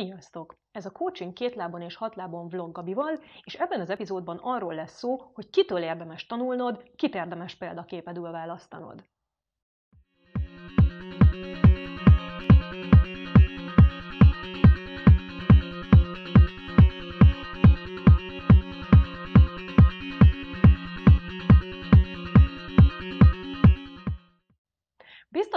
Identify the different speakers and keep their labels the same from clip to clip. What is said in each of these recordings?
Speaker 1: Sziasztok! Ez a Coaching két lábon és hat lábon vlog Gabival, és ebben az epizódban arról lesz szó, hogy kitől érdemes tanulnod, kit érdemes példaképedül választanod.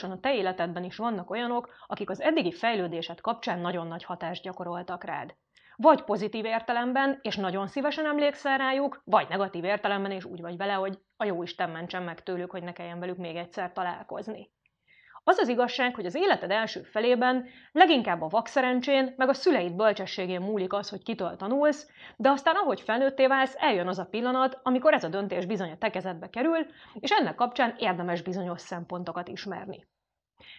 Speaker 1: pontosan a te életedben is vannak olyanok, akik az eddigi fejlődésed kapcsán nagyon nagy hatást gyakoroltak rád. Vagy pozitív értelemben, és nagyon szívesen emlékszel rájuk, vagy negatív értelemben, és úgy vagy vele, hogy a jó Isten mentsen meg tőlük, hogy ne kelljen velük még egyszer találkozni. Az az igazság, hogy az életed első felében leginkább a vakszerencsén, meg a szüleid bölcsességén múlik az, hogy kitől tanulsz, de aztán ahogy felnőtté válsz, eljön az a pillanat, amikor ez a döntés bizony a tekezetbe kerül, és ennek kapcsán érdemes bizonyos szempontokat ismerni.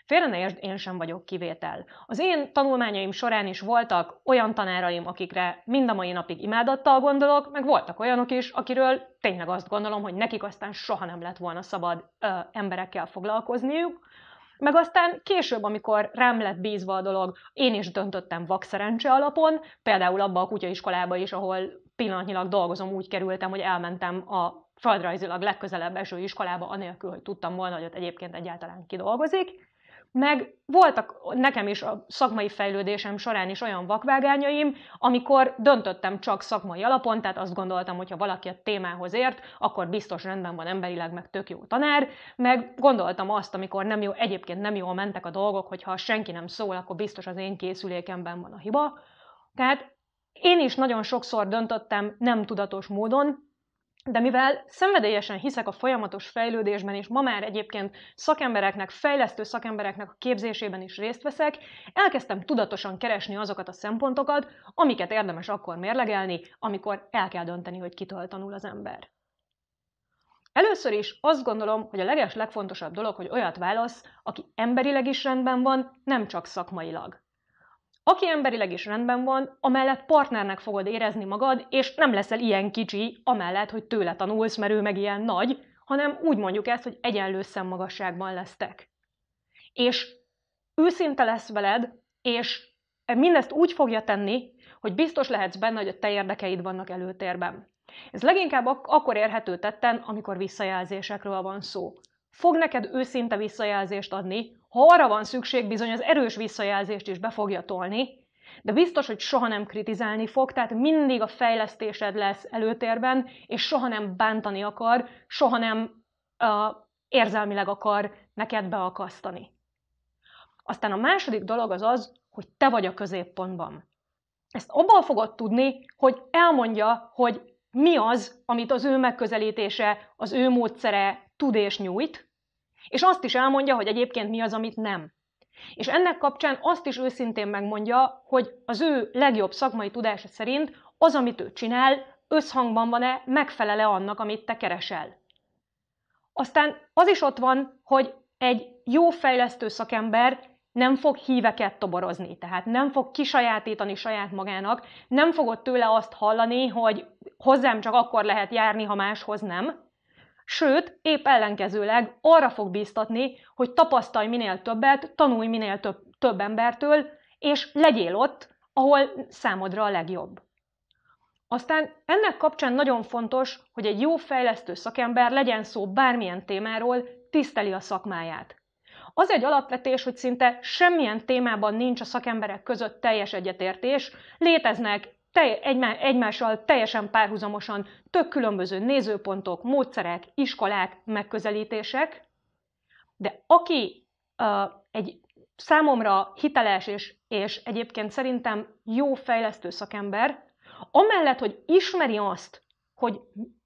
Speaker 1: Félre ne értsd, én sem vagyok kivétel. Az én tanulmányaim során is voltak olyan tanáraim, akikre mind a mai napig imádattal gondolok, meg voltak olyanok is, akiről tényleg azt gondolom, hogy nekik aztán soha nem lett volna szabad ö, emberekkel foglalkozniuk, meg aztán később, amikor rám lett bízva a dolog, én is döntöttem vakszerencse alapon, például abba a kutyaiskolába is, ahol pillanatnyilag dolgozom, úgy kerültem, hogy elmentem a földrajzilag legközelebb eső iskolába, anélkül, hogy tudtam volna, hogy ott egyébként egyáltalán kidolgozik meg voltak nekem is a szakmai fejlődésem során is olyan vakvágányaim, amikor döntöttem csak szakmai alapon, tehát azt gondoltam, hogy ha valaki a témához ért, akkor biztos rendben van emberileg, meg tök jó tanár, meg gondoltam azt, amikor nem jó, egyébként nem jól mentek a dolgok, hogy ha senki nem szól, akkor biztos az én készülékemben van a hiba. Tehát én is nagyon sokszor döntöttem nem tudatos módon, de mivel szenvedélyesen hiszek a folyamatos fejlődésben, és ma már egyébként szakembereknek, fejlesztő szakembereknek a képzésében is részt veszek, elkezdtem tudatosan keresni azokat a szempontokat, amiket érdemes akkor mérlegelni, amikor el kell dönteni, hogy kitől tanul az ember. Először is azt gondolom, hogy a leges legfontosabb dolog, hogy olyat válasz, aki emberileg is rendben van, nem csak szakmailag. Aki emberileg is rendben van, amellett partnernek fogod érezni magad, és nem leszel ilyen kicsi, amellett, hogy tőle tanulsz, mert ő meg ilyen nagy, hanem úgy mondjuk ezt, hogy egyenlő szemmagasságban lesztek. És őszinte lesz veled, és mindezt úgy fogja tenni, hogy biztos lehetsz benne, hogy a te érdekeid vannak előtérben. Ez leginkább ak- akkor érhető tetten, amikor visszajelzésekről van szó. Fog neked őszinte visszajelzést adni, ha arra van szükség, bizony az erős visszajelzést is be fogja tolni, de biztos, hogy soha nem kritizálni fog, tehát mindig a fejlesztésed lesz előtérben, és soha nem bántani akar, soha nem uh, érzelmileg akar neked beakasztani. Aztán a második dolog az az, hogy te vagy a középpontban. Ezt abban fogod tudni, hogy elmondja, hogy mi az, amit az ő megközelítése, az ő módszere tud és nyújt, és azt is elmondja, hogy egyébként mi az, amit nem. És ennek kapcsán azt is őszintén megmondja, hogy az ő legjobb szakmai tudása szerint az, amit ő csinál, összhangban van-e, megfelele annak, amit te keresel. Aztán az is ott van, hogy egy jó fejlesztő szakember nem fog híveket toborozni, tehát nem fog kisajátítani saját magának, nem fogod tőle azt hallani, hogy hozzám csak akkor lehet járni, ha máshoz nem, sőt, épp ellenkezőleg arra fog bíztatni, hogy tapasztalj minél többet, tanulj minél több, több embertől, és legyél ott, ahol számodra a legjobb. Aztán ennek kapcsán nagyon fontos, hogy egy jó fejlesztő szakember legyen szó bármilyen témáról, tiszteli a szakmáját. Az egy alapvetés, hogy szinte semmilyen témában nincs a szakemberek között teljes egyetértés, léteznek egymással teljesen párhuzamosan tök különböző nézőpontok, módszerek, iskolák, megközelítések, de aki uh, egy számomra hiteles és, és egyébként szerintem jó fejlesztő szakember, amellett, hogy ismeri azt, hogy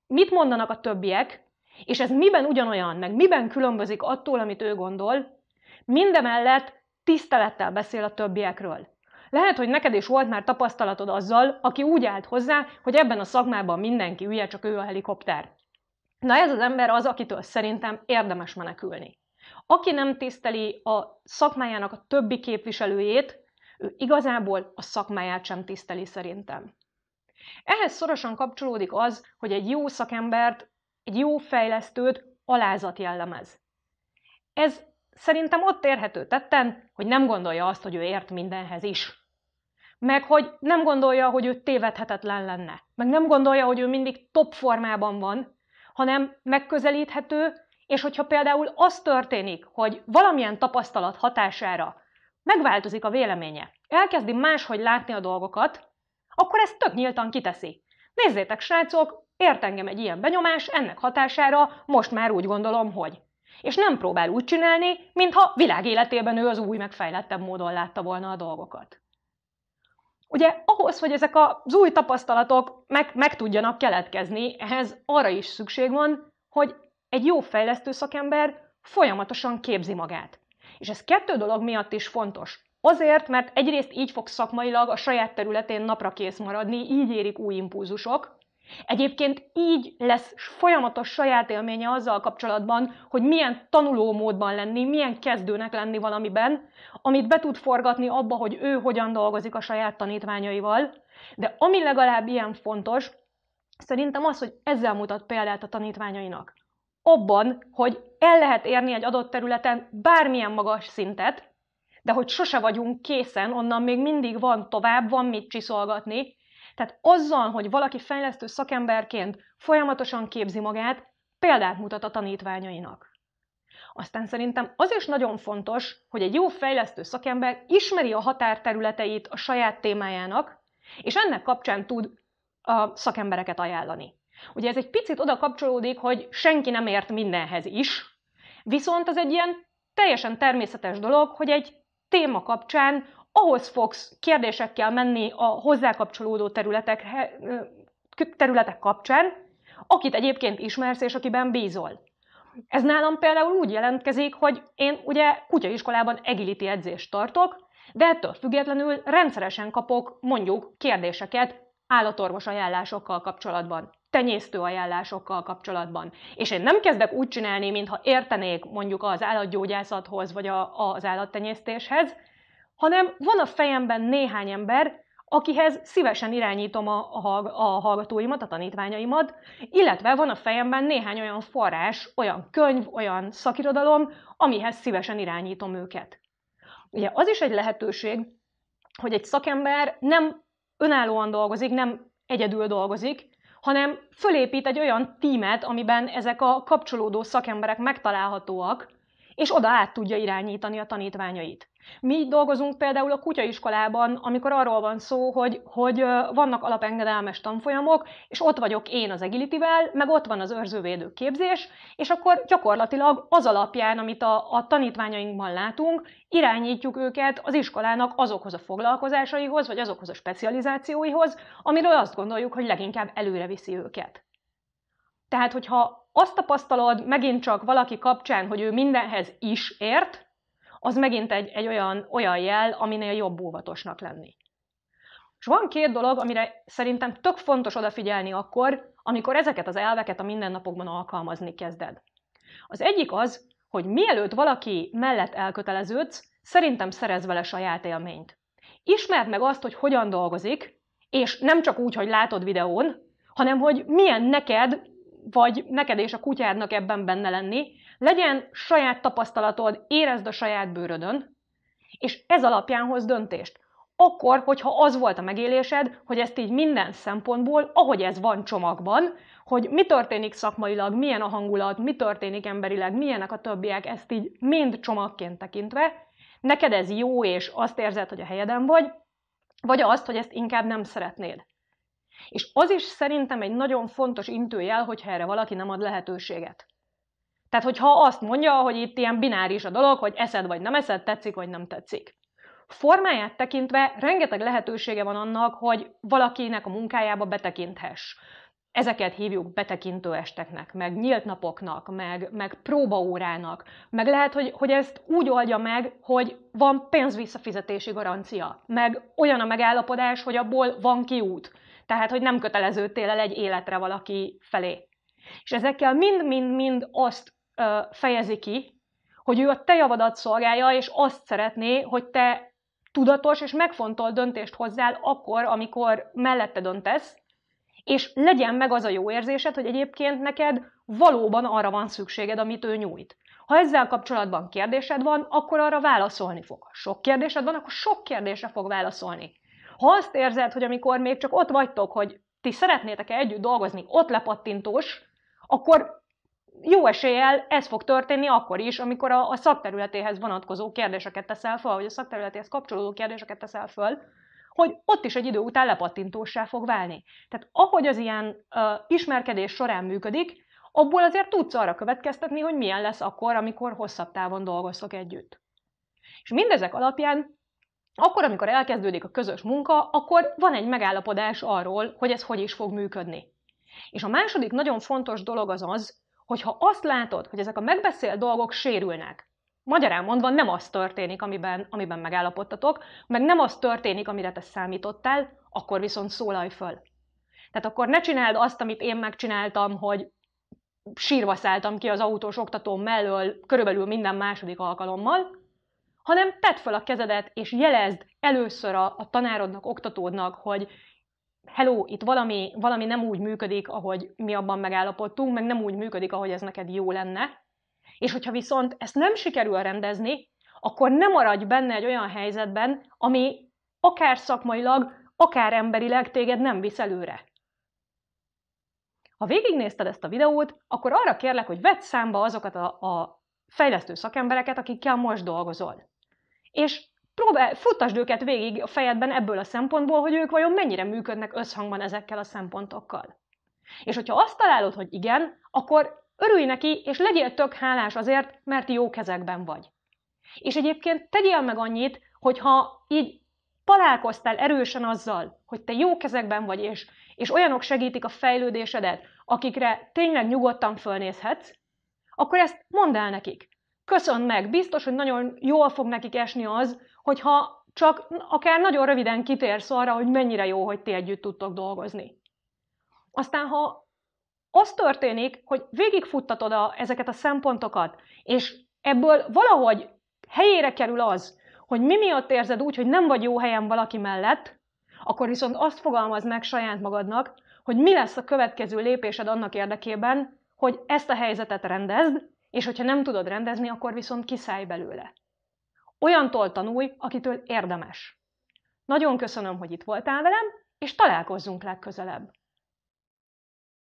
Speaker 1: mit mondanak a többiek, és ez miben ugyanolyan, meg miben különbözik attól, amit ő gondol, mindemellett tisztelettel beszél a többiekről. Lehet, hogy neked is volt már tapasztalatod azzal, aki úgy állt hozzá, hogy ebben a szakmában mindenki ülje, csak ő a helikopter. Na ez az ember az, akitől szerintem érdemes menekülni. Aki nem tiszteli a szakmájának a többi képviselőjét, ő igazából a szakmáját sem tiszteli szerintem. Ehhez szorosan kapcsolódik az, hogy egy jó szakembert, egy jó fejlesztőt alázat jellemez. Ez szerintem ott érhető tetten, hogy nem gondolja azt, hogy ő ért mindenhez is meg hogy nem gondolja, hogy ő tévedhetetlen lenne, meg nem gondolja, hogy ő mindig top formában van, hanem megközelíthető, és hogyha például az történik, hogy valamilyen tapasztalat hatására megváltozik a véleménye, elkezdi máshogy látni a dolgokat, akkor ezt tök nyíltan kiteszi. Nézzétek, srácok, ért engem egy ilyen benyomás, ennek hatására most már úgy gondolom, hogy. És nem próbál úgy csinálni, mintha világéletében ő az új, megfejlettebb módon látta volna a dolgokat. Ugye ahhoz, hogy ezek az új tapasztalatok meg, meg tudjanak keletkezni, ehhez arra is szükség van, hogy egy jó fejlesztő szakember folyamatosan képzi magát. És ez kettő dolog miatt is fontos. Azért, mert egyrészt így fog szakmailag a saját területén napra kész maradni, így érik új impulzusok, Egyébként így lesz folyamatos saját élménye azzal kapcsolatban, hogy milyen tanuló módban lenni, milyen kezdőnek lenni valamiben, amit be tud forgatni abba, hogy ő hogyan dolgozik a saját tanítványaival. De ami legalább ilyen fontos, szerintem az, hogy ezzel mutat példát a tanítványainak. Abban, hogy el lehet érni egy adott területen bármilyen magas szintet, de hogy sose vagyunk készen, onnan még mindig van tovább, van mit csiszolgatni, tehát azzal, hogy valaki fejlesztő szakemberként folyamatosan képzi magát, példát mutat a tanítványainak. Aztán szerintem az is nagyon fontos, hogy egy jó fejlesztő szakember ismeri a határterületeit a saját témájának, és ennek kapcsán tud a szakembereket ajánlani. Ugye ez egy picit oda kapcsolódik, hogy senki nem ért mindenhez is, viszont ez egy ilyen teljesen természetes dolog, hogy egy téma kapcsán ahhoz fogsz kérdésekkel menni a hozzákapcsolódó területek, területek kapcsán, akit egyébként ismersz és akiben bízol. Ez nálam például úgy jelentkezik, hogy én ugye kutyaiskolában egiliti edzést tartok, de ettől függetlenül rendszeresen kapok mondjuk kérdéseket állatorvos ajánlásokkal kapcsolatban, tenyésztő ajánlásokkal kapcsolatban. És én nem kezdek úgy csinálni, mintha értenék mondjuk az állatgyógyászathoz vagy a, az állattenyésztéshez, hanem van a fejemben néhány ember, akihez szívesen irányítom a, a, a hallgatóimat, a tanítványaimat, illetve van a fejemben néhány olyan forrás, olyan könyv, olyan szakirodalom, amihez szívesen irányítom őket. Ugye az is egy lehetőség, hogy egy szakember nem önállóan dolgozik, nem egyedül dolgozik, hanem fölépít egy olyan tímet, amiben ezek a kapcsolódó szakemberek megtalálhatóak, és oda át tudja irányítani a tanítványait. Mi dolgozunk például a kutyaiskolában, amikor arról van szó, hogy, hogy vannak alapengedelmes tanfolyamok, és ott vagyok én az egilitivel, meg ott van az őrzővédő képzés, és akkor gyakorlatilag az alapján, amit a, a tanítványainkban látunk, irányítjuk őket az iskolának azokhoz a foglalkozásaihoz, vagy azokhoz a specializációihoz, amiről azt gondoljuk, hogy leginkább előre viszi őket. Tehát, hogyha azt tapasztalod megint csak valaki kapcsán, hogy ő mindenhez is ért, az megint egy, egy olyan, olyan jel, aminél jobb óvatosnak lenni. És van két dolog, amire szerintem tök fontos odafigyelni akkor, amikor ezeket az elveket a mindennapokban alkalmazni kezded. Az egyik az, hogy mielőtt valaki mellett elköteleződsz, szerintem szerez vele saját élményt. Ismerd meg azt, hogy hogyan dolgozik, és nem csak úgy, hogy látod videón, hanem hogy milyen neked, vagy neked és a kutyádnak ebben benne lenni, legyen saját tapasztalatod, érezd a saját bőrödön, és ez alapján hoz döntést. Akkor, hogyha az volt a megélésed, hogy ezt így minden szempontból, ahogy ez van csomagban, hogy mi történik szakmailag, milyen a hangulat, mi történik emberileg, milyenek a többiek, ezt így mind csomagként tekintve, neked ez jó, és azt érzed, hogy a helyeden vagy, vagy azt, hogy ezt inkább nem szeretnéd. És az is szerintem egy nagyon fontos intőjel, hogyha erre valaki nem ad lehetőséget. Tehát, hogyha azt mondja, hogy itt ilyen bináris a dolog, hogy eszed vagy nem eszed, tetszik vagy nem tetszik. Formáját tekintve rengeteg lehetősége van annak, hogy valakinek a munkájába betekinthess. Ezeket hívjuk betekintő esteknek, meg nyílt napoknak, meg, meg próbaórának, meg lehet, hogy, hogy ezt úgy oldja meg, hogy van pénzvisszafizetési garancia, meg olyan a megállapodás, hogy abból van kiút, tehát, hogy nem köteleződtél el egy életre valaki felé. És ezekkel mind-mind-mind azt fejezi ki, hogy ő a te javadat szolgálja, és azt szeretné, hogy te tudatos és megfontolt döntést hozzál akkor, amikor mellette döntesz, és legyen meg az a jó érzésed, hogy egyébként neked valóban arra van szükséged, amit ő nyújt. Ha ezzel kapcsolatban kérdésed van, akkor arra válaszolni fog. Ha sok kérdésed van, akkor sok kérdésre fog válaszolni. Ha azt érzed, hogy amikor még csak ott vagytok, hogy ti szeretnétek -e együtt dolgozni, ott lepattintós, akkor jó eséllyel ez fog történni akkor is, amikor a, a szakterületéhez vonatkozó kérdéseket teszel föl, vagy a szakterületéhez kapcsolódó kérdéseket teszel föl, hogy ott is egy idő után lepattintósá fog válni. Tehát ahogy az ilyen uh, ismerkedés során működik, abból azért tudsz arra következtetni, hogy milyen lesz akkor, amikor hosszabb távon dolgoztok együtt. És mindezek alapján, akkor, amikor elkezdődik a közös munka, akkor van egy megállapodás arról, hogy ez hogy is fog működni. És a második nagyon fontos dolog az az, hogyha azt látod, hogy ezek a megbeszélt dolgok sérülnek, magyarán mondva nem az történik, amiben, amiben megállapodtatok, meg nem az történik, amire te számítottál, akkor viszont szólalj föl. Tehát akkor ne csináld azt, amit én megcsináltam, hogy sírva szálltam ki az autós oktató mellől körülbelül minden második alkalommal, hanem tedd fel a kezedet, és jelezd először a, a tanárodnak, oktatódnak, hogy hello, itt valami, valami nem úgy működik, ahogy mi abban megállapodtunk, meg nem úgy működik, ahogy ez neked jó lenne. És hogyha viszont ezt nem sikerül rendezni, akkor nem maradj benne egy olyan helyzetben, ami akár szakmailag, akár emberileg téged nem visz előre. Ha végignézted ezt a videót, akkor arra kérlek, hogy vedd számba azokat a, a fejlesztő szakembereket, akikkel most dolgozol. És próbál, futtasd őket végig a fejedben ebből a szempontból, hogy ők vajon mennyire működnek összhangban ezekkel a szempontokkal. És hogyha azt találod, hogy igen, akkor örülj neki, és legyél tök hálás azért, mert jó kezekben vagy. És egyébként tegyél meg annyit, hogyha így találkoztál erősen azzal, hogy te jó kezekben vagy, és, és olyanok segítik a fejlődésedet, akikre tényleg nyugodtan fölnézhetsz, akkor ezt mondd el nekik. Köszönd meg, biztos, hogy nagyon jól fog nekik esni az, hogyha csak akár nagyon röviden kitérsz arra, hogy mennyire jó, hogy ti együtt tudtok dolgozni. Aztán, ha az történik, hogy végigfuttatod a, ezeket a szempontokat, és ebből valahogy helyére kerül az, hogy mi miatt érzed úgy, hogy nem vagy jó helyen valaki mellett, akkor viszont azt fogalmaz meg saját magadnak, hogy mi lesz a következő lépésed annak érdekében, hogy ezt a helyzetet rendezd, és hogyha nem tudod rendezni, akkor viszont kiszállj belőle. Olyantól tanulj, akitől érdemes. Nagyon köszönöm, hogy itt voltál velem, és találkozzunk legközelebb.